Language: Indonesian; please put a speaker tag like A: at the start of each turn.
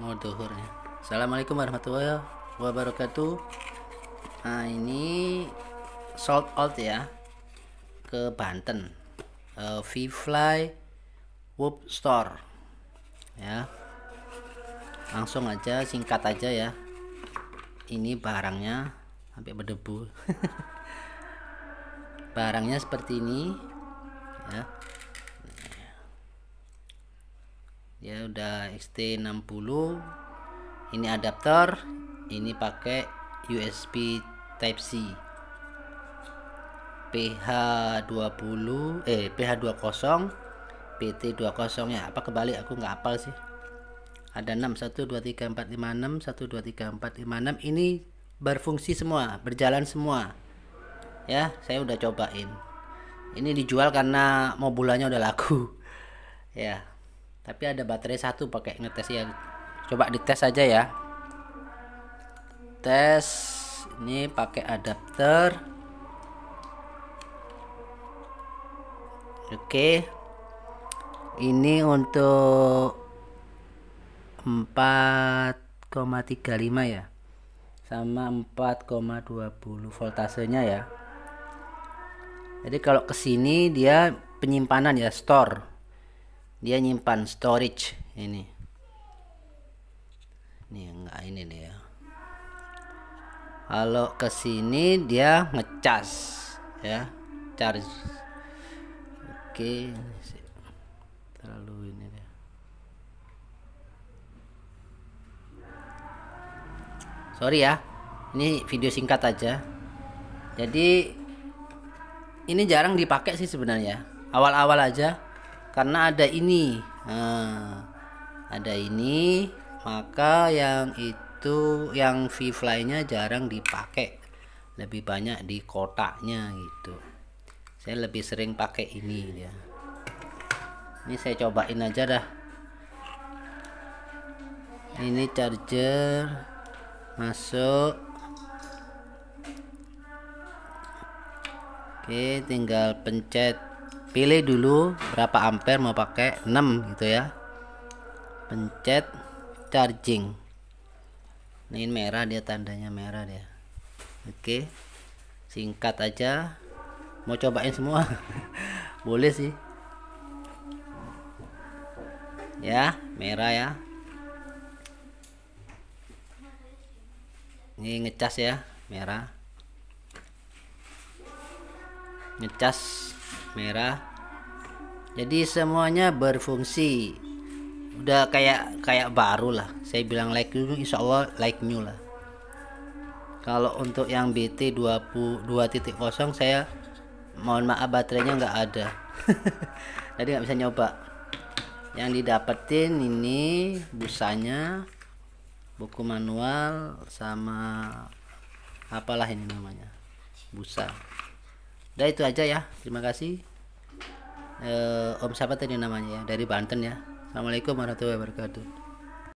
A: mau duhurnya assalamualaikum warahmatullahi wabarakatuh nah ini sold out ya ke Banten uh, Vfly Whoop Store ya langsung aja singkat aja ya ini barangnya sampai berdebu barangnya seperti ini ya ya udah XT60 ini adaptor ini pakai USB type C PH20 eh PH20 PT20 ya apa kebalik aku nggak hafal sih ada 6 1 2 3 4 5 6 1 2 3 4 5 6 ini berfungsi semua berjalan semua ya saya udah cobain ini dijual karena mobulannya udah laku ya tapi ada baterai satu pakai ngetes ya coba dites aja ya tes ini pakai adapter oke ini untuk 4,35 ya sama 4,20 voltasenya ya jadi kalau kesini dia penyimpanan ya store dia nyimpan storage ini ini enggak ini dia kalau ke sini dia ngecas ya charge oke terlalu ini dia sorry ya ini video singkat aja jadi ini jarang dipakai sih sebenarnya awal-awal aja karena ada ini nah, ada ini maka yang itu yang v fly nya jarang dipakai lebih banyak di kotaknya gitu saya lebih sering pakai ini ya ini saya cobain aja dah ini charger masuk oke tinggal pencet pilih dulu berapa ampere mau pakai 6 gitu ya pencet charging nah, ini merah dia tandanya merah dia oke singkat aja mau cobain semua boleh sih ya merah ya ini ngecas ya merah ngecas merah jadi semuanya berfungsi udah kayak kayak baru lah saya bilang like dulu insya Allah like new lah kalau untuk yang BT 22.0 saya mohon maaf baterainya nggak ada jadi nggak bisa nyoba yang didapetin ini busanya buku manual sama apalah ini namanya busa udah itu aja ya terima kasih eh, om siapa tadi namanya ya dari Banten ya assalamualaikum warahmatullahi wabarakatuh